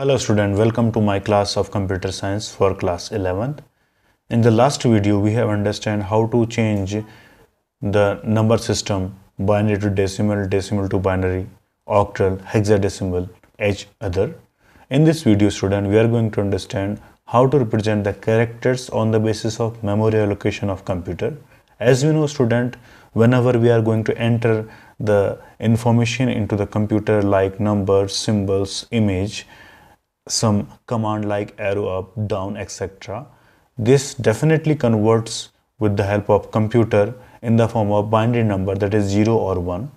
Hello student, welcome to my class of computer science for class 11th. In the last video, we have understand how to change the number system binary to decimal, decimal to binary, octal, hexadecimal, each other. In this video student, we are going to understand how to represent the characters on the basis of memory allocation of computer. As we know student, whenever we are going to enter the information into the computer like numbers, symbols, image, some command like arrow up, down, etc. This definitely converts with the help of computer in the form of binary number that is 0 or 1.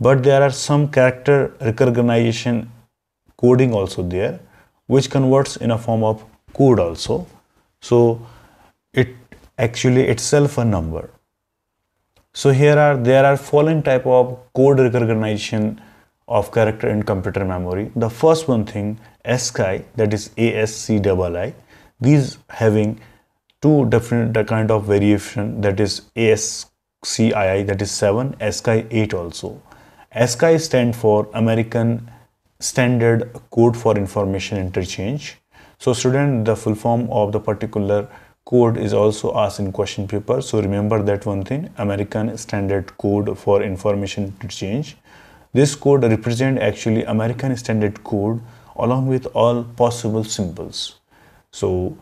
But there are some character recognition coding also there which converts in a form of code also. So it actually itself a number. So here are there are following type of code recognition of character in computer memory. The first one thing ASCII that is ASCII these having two different kind of variation that is ASCII that is 7 ASCII 8 also. ASCII stand for American Standard Code for Information Interchange. So student the full form of the particular code is also asked in question paper so remember that one thing American Standard Code for Information Interchange. This code represent actually American standard code along with all possible symbols. So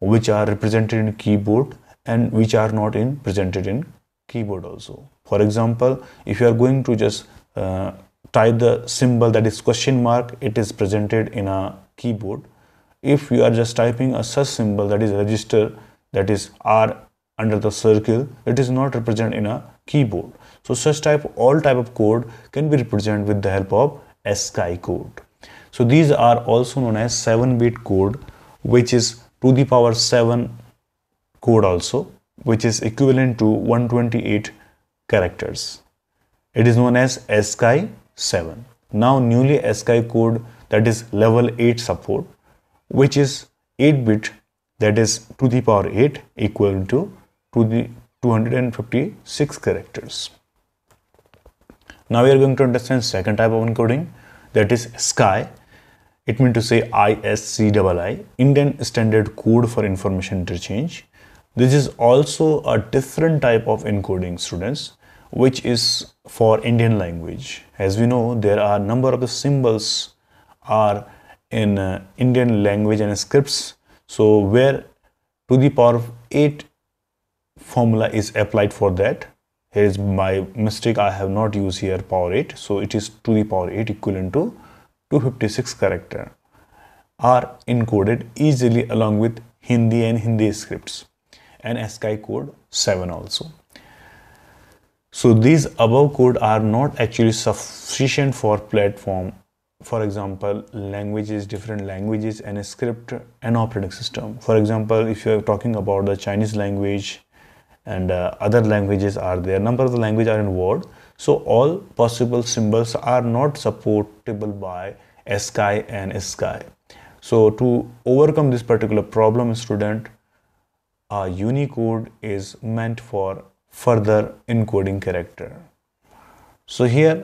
which are represented in keyboard and which are not in presented in keyboard also. For example, if you are going to just uh, type the symbol that is question mark, it is presented in a keyboard. If you are just typing a such symbol that is register that is R under the circle, it is not represented in a keyboard. So such type all type of code can be represented with the help of ASCII code. So these are also known as 7-bit code which is to the power 7 code also which is equivalent to 128 characters. It is known as ASCII 7. Now newly ASCII code that is level 8 support which is 8 bit that is to the power 8 equivalent to to the 256 characters. Now we are going to understand second type of encoding that is SCI. It means to say ISCII, Indian Standard Code for Information Interchange. This is also a different type of encoding students which is for Indian language. As we know there are number of the symbols are in uh, Indian language and scripts. So where to the power of 8 formula is applied for that here is my mistake I have not used here power 8 so it is to the power 8 equivalent to 256 character are encoded easily along with Hindi and Hindi scripts and ASCII code 7 also. So these above code are not actually sufficient for platform for example languages different languages and a script and operating system for example if you are talking about the chinese language and uh, other languages are there number of the language are involved so all possible symbols are not supportable by sky and sky so to overcome this particular problem student a unicode is meant for further encoding character so here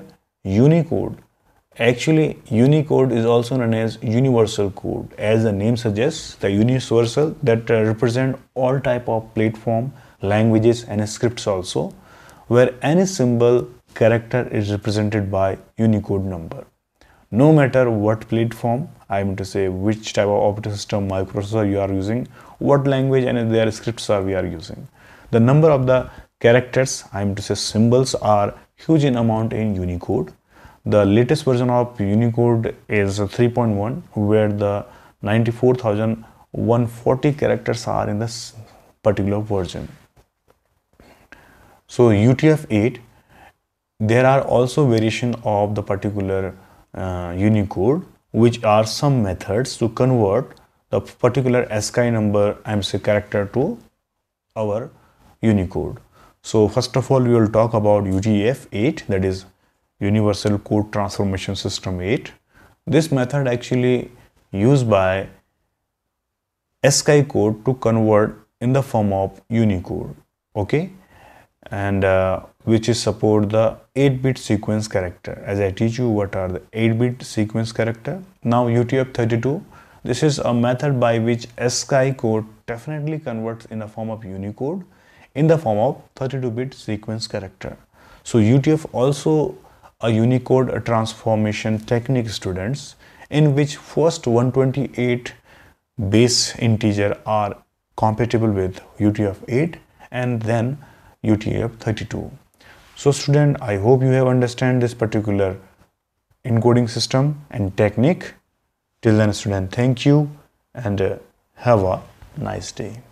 unicode actually unicode is also known as universal code as the name suggests the universal that uh, represent all type of platform languages and scripts also, where any symbol character is represented by Unicode number. No matter what platform, I mean to say which type of operating system microprocessor you are using, what language and their scripts are we are using. The number of the characters, I mean to say symbols are huge in amount in Unicode. The latest version of Unicode is 3.1 where the 94,140 characters are in this particular version. So UTF-8, there are also variation of the particular uh, Unicode, which are some methods to convert the particular ASCII number, ASCII character to our Unicode. So first of all, we will talk about UTF-8, that is Universal Code Transformation System 8. This method actually used by ASCII code to convert in the form of Unicode. Okay, and uh, which is support the 8-bit sequence character as I teach you what are the 8-bit sequence character now UTF-32 this is a method by which ASCII code definitely converts in the form of Unicode in the form of 32-bit sequence character so UTF also a Unicode transformation technique students in which first 128 base integer are compatible with UTF-8 and then UTF 32. So student, I hope you have understand this particular encoding system and technique. Till then student, thank you and uh, have a nice day.